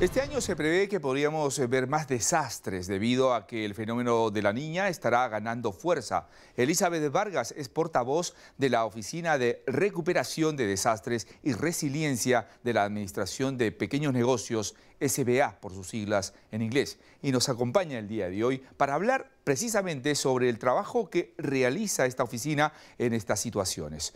Este año se prevé que podríamos eh, ver más desastres debido a que el fenómeno de la niña estará ganando fuerza. Elizabeth Vargas es portavoz de la Oficina de Recuperación de Desastres y Resiliencia de la Administración de Pequeños Negocios, SBA por sus siglas en inglés, y nos acompaña el día de hoy para hablar precisamente sobre el trabajo que realiza esta oficina en estas situaciones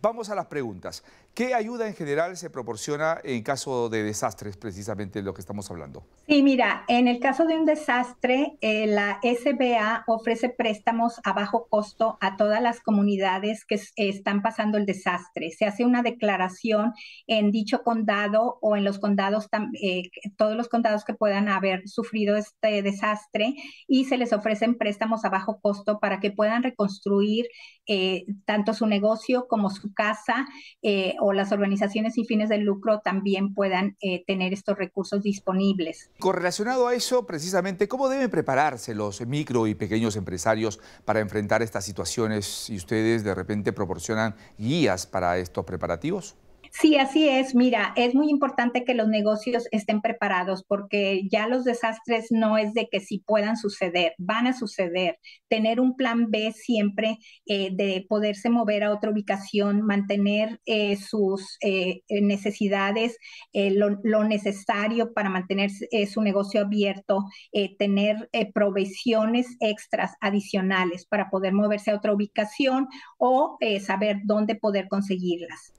vamos a las preguntas. ¿Qué ayuda en general se proporciona en caso de desastres, precisamente de lo que estamos hablando? Sí, mira, en el caso de un desastre, eh, la SBA ofrece préstamos a bajo costo a todas las comunidades que están pasando el desastre. Se hace una declaración en dicho condado o en los condados, eh, todos los condados que puedan haber sufrido este desastre y se les ofrecen préstamos a bajo costo para que puedan reconstruir eh, tanto su negocio como su casa eh, o las organizaciones sin fines de lucro también puedan eh, tener estos recursos disponibles. Correlacionado a eso, precisamente, ¿cómo deben prepararse los micro y pequeños empresarios para enfrentar estas situaciones y ustedes de repente proporcionan guías para estos preparativos? Sí, así es. Mira, es muy importante que los negocios estén preparados porque ya los desastres no es de que si puedan suceder, van a suceder. Tener un plan B siempre eh, de poderse mover a otra ubicación, mantener eh, sus eh, necesidades, lo, necesario para mantener su negocio abierto, tener provisiones extras adicionales para poder moverse a otra ubicación o saber dónde poder conseguirlas.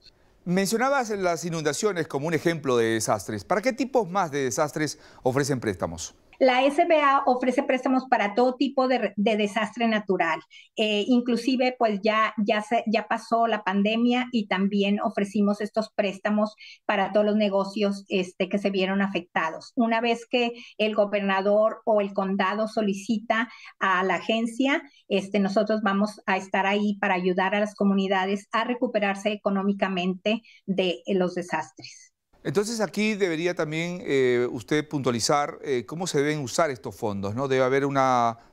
Mencionabas las inundaciones como un ejemplo de desastres. ¿Para qué tipos más de desastres ofrecen préstamos? La SBA ofrece préstamos para todo tipo de, desastre natural. Eh, inclusive, pues ya, ya, ya pasó la pandemia y también ofrecimos estos préstamos para todos los negocios este, que se vieron afectados. Una vez que el gobernador o el condado solicita a la agencia, este, nosotros vamos a estar ahí para ayudar a las comunidades a recuperarse económicamente de los desastres. Entonces aquí debería también eh, usted puntualizar eh, cómo se deben usar estos fondos, ¿no? Debe haber un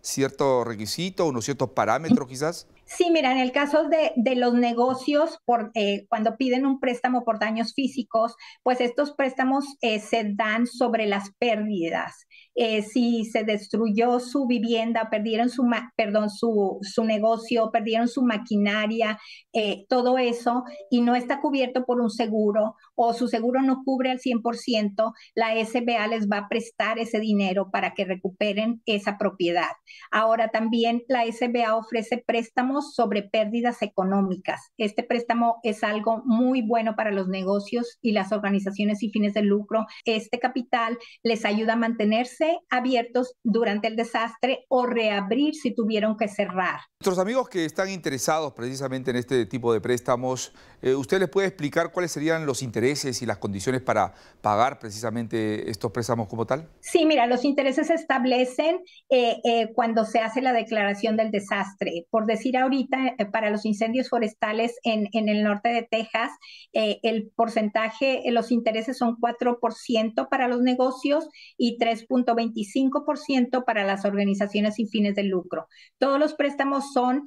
cierto requisito, unos ciertos parámetros quizás. Sí, mira, en el caso de, los negocios, eh, cuando piden un préstamo por daños físicos, pues estos préstamos eh, se dan sobre las pérdidas. Eh, si se destruyó su vivienda, perdieron su, perdón, su negocio, perdieron su maquinaria, todo eso, y no está cubierto por un seguro o su seguro no cubre al 100%, la SBA les va a prestar ese dinero para que recuperen esa propiedad. Ahora también la SBA ofrece préstamos sobre pérdidas económicas. Este préstamo es algo muy bueno para los negocios y las organizaciones sin fines de lucro. Este capital les ayuda a mantenerse abiertos durante el desastre o reabrir si tuvieron que cerrar. Nuestros amigos que están interesados precisamente en este tipo de préstamos, eh, ¿usted les puede explicar cuáles serían los intereses y las condiciones para pagar precisamente estos préstamos como tal? Sí, mira, los intereses se establecen eh, eh, cuando se hace la declaración del desastre. Por decir ahora eh, para los incendios forestales en, el norte de Texas, eh, el porcentaje, eh, los intereses son 4% para los negocios y 3.25% para las organizaciones sin fines de lucro. Todos los préstamos son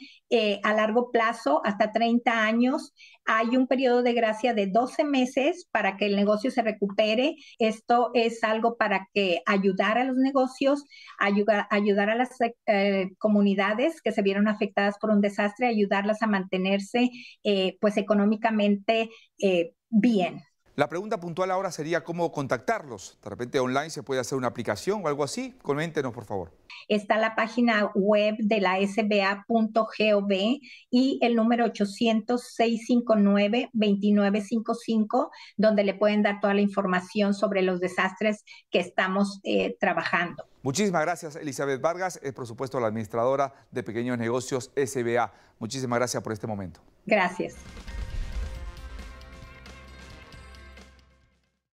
a largo plazo, hasta 30 años hay un periodo de gracia de 12 meses para que el negocio se recupere. Esto es algo para que ayudar a los negocios, ayudar, a las eh, comunidades que se vieron afectadas por un desastre, ayudarlas a mantenerse eh, pues económicamente eh, bien. La pregunta puntual ahora sería cómo contactarlos. De repente online se puede hacer una aplicación o algo así. Coméntenos, por favor. Está la página web de la sba.gov y el número 800-659-2955, donde le pueden dar toda la información sobre los desastres que estamos eh, trabajando. Muchísimas gracias, Elizabeth Vargas, es eh, por supuesto la administradora de Pequeños Negocios SBA. Muchísimas gracias por este momento. Gracias.